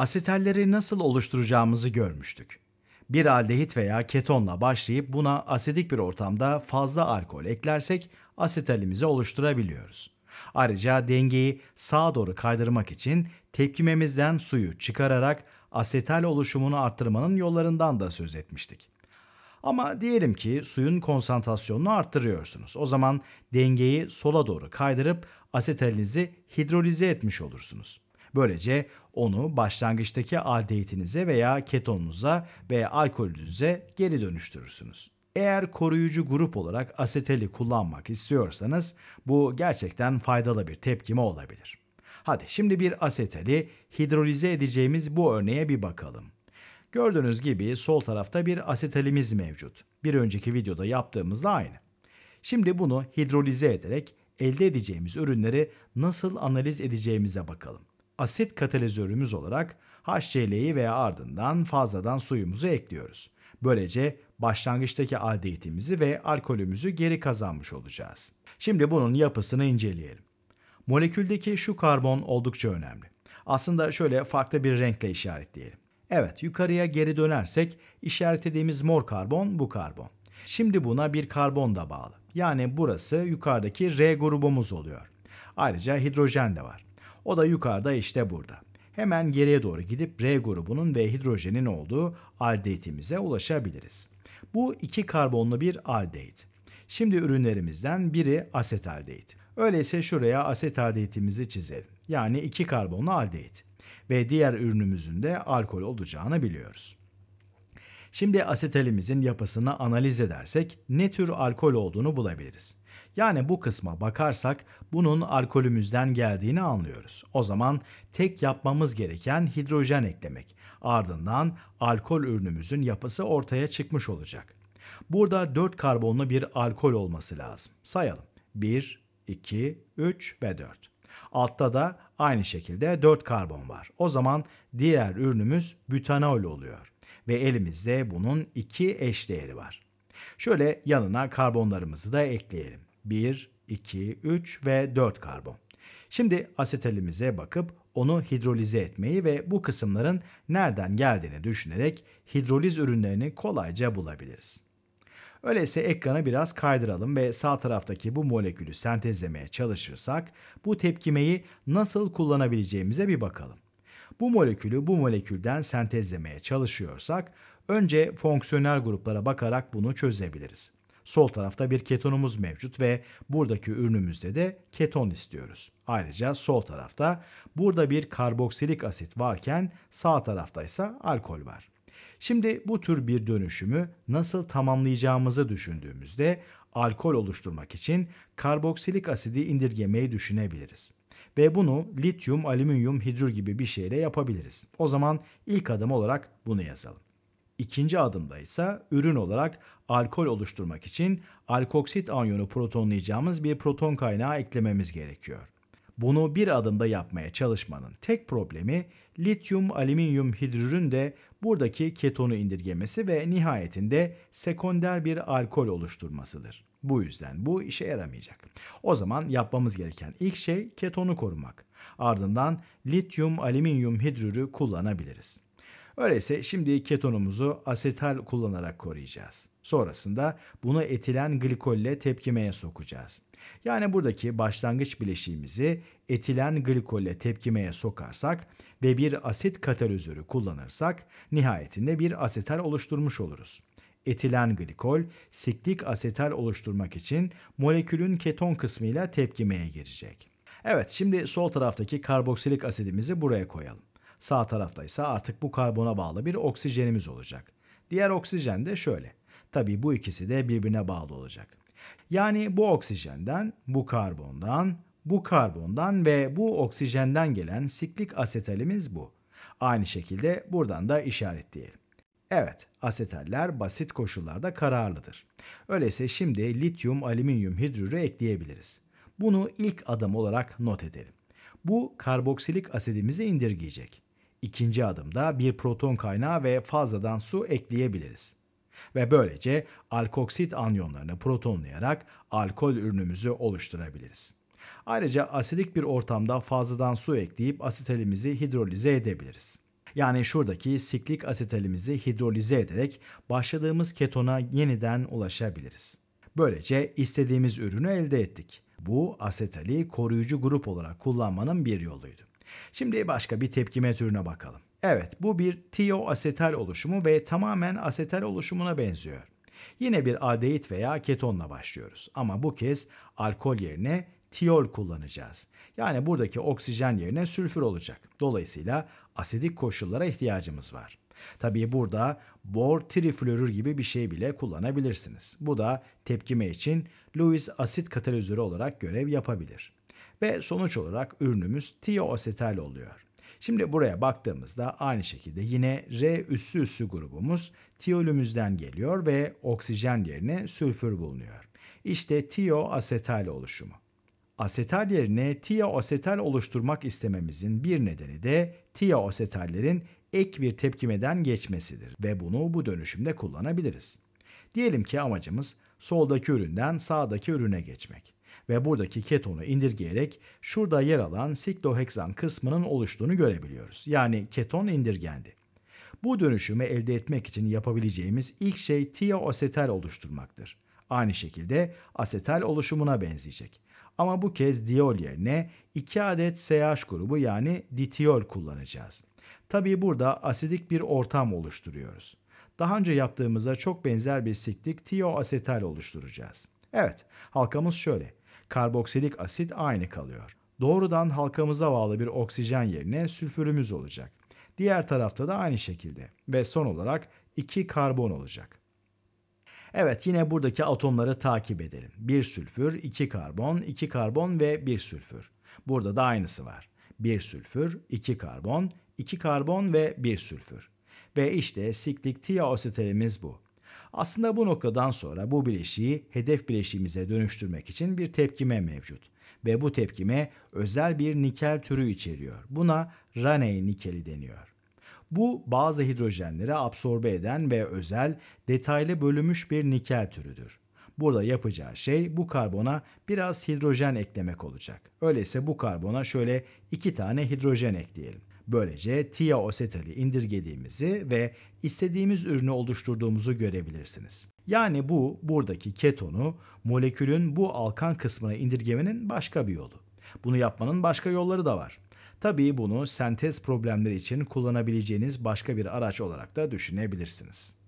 Asitelleri nasıl oluşturacağımızı görmüştük. Bir aldehit veya ketonla başlayıp buna asidik bir ortamda fazla alkol eklersek asetalimizi oluşturabiliyoruz. Ayrıca dengeyi sağa doğru kaydırmak için tepkimemizden suyu çıkararak asetal oluşumunu arttırmanın yollarından da söz etmiştik. Ama diyelim ki suyun konsantrasyonunu arttırıyorsunuz. O zaman dengeyi sola doğru kaydırıp asetalinizi hidrolize etmiş olursunuz. Böylece onu başlangıçtaki aldehitinize veya ketonunuza veya alkolünüze geri dönüştürürsünüz. Eğer koruyucu grup olarak aseteli kullanmak istiyorsanız bu gerçekten faydalı bir tepkime olabilir. Hadi şimdi bir aseteli hidrolize edeceğimiz bu örneğe bir bakalım. Gördüğünüz gibi sol tarafta bir asetelimiz mevcut. Bir önceki videoda yaptığımızla aynı. Şimdi bunu hidrolize ederek elde edeceğimiz ürünleri nasıl analiz edeceğimize bakalım asit katalizörümüz olarak HCl'yi veya ardından fazladan suyumuzu ekliyoruz. Böylece başlangıçtaki aldehitimizi ve alkolümüzü geri kazanmış olacağız. Şimdi bunun yapısını inceleyelim. Moleküldeki şu karbon oldukça önemli. Aslında şöyle farklı bir renkle işaretleyelim. Evet yukarıya geri dönersek işaretlediğimiz mor karbon bu karbon. Şimdi buna bir karbon da bağlı. Yani burası yukarıdaki R grubumuz oluyor. Ayrıca hidrojen de var. O da yukarıda işte burada. Hemen geriye doğru gidip R grubunun ve hidrojenin olduğu aldehitimize ulaşabiliriz. Bu iki karbonlu bir aldehit. Şimdi ürünlerimizden biri asetaldehit. Öyleyse şuraya asetaldehitimizi çizelim. Yani iki karbonlu aldehit. Ve diğer ürünümüzün de alkol olacağını biliyoruz. Şimdi asetilimizin yapısını analiz edersek ne tür alkol olduğunu bulabiliriz. Yani bu kısma bakarsak bunun alkolümüzden geldiğini anlıyoruz. O zaman tek yapmamız gereken hidrojen eklemek. Ardından alkol ürünümüzün yapısı ortaya çıkmış olacak. Burada 4 karbonlu bir alkol olması lazım. Sayalım. 1, 2, 3 ve 4. Altta da aynı şekilde 4 karbon var. O zaman diğer ürünümüz butanol oluyor ve elimizde bunun iki eş değeri var. Şöyle yanına karbonlarımızı da ekleyelim. 1, 2, 3 ve 4 karbon. Şimdi asetelimize bakıp onu hidrolize etmeyi ve bu kısımların nereden geldiğini düşünerek hidroliz ürünlerini kolayca bulabiliriz. Öyleyse ekranı biraz kaydıralım ve sağ taraftaki bu molekülü sentezlemeye çalışırsak bu tepkimeyi nasıl kullanabileceğimize bir bakalım bu molekülü bu molekülden sentezlemeye çalışıyorsak önce fonksiyonel gruplara bakarak bunu çözebiliriz. Sol tarafta bir ketonumuz mevcut ve buradaki ürünümüzde de keton istiyoruz. Ayrıca sol tarafta burada bir karboksilik asit varken sağ tarafta ise alkol var. Şimdi bu tür bir dönüşümü nasıl tamamlayacağımızı düşündüğümüzde alkol oluşturmak için karboksilik asidi indirgemeyi düşünebiliriz ve bunu lityum, alüminyum, hidrür gibi bir şeyle yapabiliriz. O zaman ilk adım olarak bunu yazalım. İkinci adımda ise ürün olarak alkol oluşturmak için alkoksit anyonu protonlayacağımız bir proton kaynağı eklememiz gerekiyor. Bunu bir adımda yapmaya çalışmanın tek problemi lityum alüminyum hidrürün de buradaki ketonu indirgemesi ve nihayetinde sekonder bir alkol oluşturmasıdır. Bu yüzden bu işe yaramayacak. O zaman yapmamız gereken ilk şey ketonu korumak. Ardından lityum alüminyum hidrürü kullanabiliriz. Öyleyse şimdi ketonumuzu asetal kullanarak koruyacağız. Sonrasında bunu etilen glikolle tepkimeye sokacağız. Yani buradaki başlangıç bileşiğimizi etilen glikolle tepkimeye sokarsak ve bir asit katalizörü kullanırsak nihayetinde bir asetal oluşturmuş oluruz etilen glikol, siklik asetal oluşturmak için molekülün keton kısmıyla tepkimeye girecek. Evet şimdi sol taraftaki karboksilik asidimizi buraya koyalım. Sağ tarafta ise artık bu karbona bağlı bir oksijenimiz olacak. Diğer oksijen de şöyle. Tabi bu ikisi de birbirine bağlı olacak. Yani bu oksijenden, bu karbondan, bu karbondan ve bu oksijenden gelen siklik asetalimiz bu. Aynı şekilde buradan da işaretleyelim. Evet, asetaller basit koşullarda kararlıdır. Öyleyse şimdi lityum alüminyum hidrürü ekleyebiliriz. Bunu ilk adım olarak not edelim. Bu karboksilik asidimizi indirgeyecek. İkinci adımda bir proton kaynağı ve fazladan su ekleyebiliriz. Ve böylece alkoksit anyonlarını protonlayarak alkol ürünümüzü oluşturabiliriz. Ayrıca asidik bir ortamda fazladan su ekleyip asetalimizi hidrolize edebiliriz. Yani şuradaki siklik asetalimizi hidrolize ederek başladığımız ketona yeniden ulaşabiliriz. Böylece istediğimiz ürünü elde ettik. Bu asetali koruyucu grup olarak kullanmanın bir yoluydu. Şimdi başka bir tepkime türüne bakalım. Evet bu bir tioasetal oluşumu ve tamamen asetal oluşumuna benziyor. Yine bir aldehit veya ketonla başlıyoruz ama bu kez alkol yerine tiol kullanacağız. Yani buradaki oksijen yerine sülfür olacak. Dolayısıyla asidik koşullara ihtiyacımız var. Tabii burada bor triflorür gibi bir şey bile kullanabilirsiniz. Bu da tepkime için Lewis asit katalizörü olarak görev yapabilir. Ve sonuç olarak ürünümüz tioasetal oluyor. Şimdi buraya baktığımızda aynı şekilde yine R üssü üssü grubumuz tiolümüzden geliyor ve oksijen yerine sülfür bulunuyor. İşte tioasetal oluşumu asetal yerine tiaosetal oluşturmak istememizin bir nedeni de tiaosetallerin ek bir tepkimeden geçmesidir ve bunu bu dönüşümde kullanabiliriz. Diyelim ki amacımız soldaki üründen sağdaki ürüne geçmek ve buradaki ketonu indirgeyerek şurada yer alan sikloheksan kısmının oluştuğunu görebiliyoruz. Yani keton indirgendi. Bu dönüşümü elde etmek için yapabileceğimiz ilk şey tiaosetal oluşturmaktır. Aynı şekilde asetal oluşumuna benzeyecek. Ama bu kez diol yerine 2 adet CH grubu yani ditiol kullanacağız. Tabii burada asidik bir ortam oluşturuyoruz. Daha önce yaptığımıza çok benzer bir siklik tioasetal oluşturacağız. Evet, halkamız şöyle. Karboksilik asit aynı kalıyor. Doğrudan halkamıza bağlı bir oksijen yerine sülfürümüz olacak. Diğer tarafta da aynı şekilde ve son olarak 2 karbon olacak. Evet yine buradaki atomları takip edelim. 1 sülfür, 2 karbon, 2 karbon ve 1 sülfür. Burada da aynısı var. 1 sülfür, 2 karbon, 2 karbon ve 1 sülfür. Ve işte siklik tiaosetelimiz bu. Aslında bu noktadan sonra bu bileşiği hedef bileşiğimize dönüştürmek için bir tepkime mevcut. Ve bu tepkime özel bir nikel türü içeriyor. Buna Raney nikeli deniyor. Bu bazı hidrojenleri absorbe eden ve özel, detaylı bölünmüş bir nikel türüdür. Burada yapacağı şey bu karbona biraz hidrojen eklemek olacak. Öyleyse bu karbona şöyle iki tane hidrojen ekleyelim. Böylece tiaosetali indirgediğimizi ve istediğimiz ürünü oluşturduğumuzu görebilirsiniz. Yani bu buradaki ketonu molekülün bu alkan kısmına indirgemenin başka bir yolu. Bunu yapmanın başka yolları da var. Tabii bunu sentez problemleri için kullanabileceğiniz başka bir araç olarak da düşünebilirsiniz.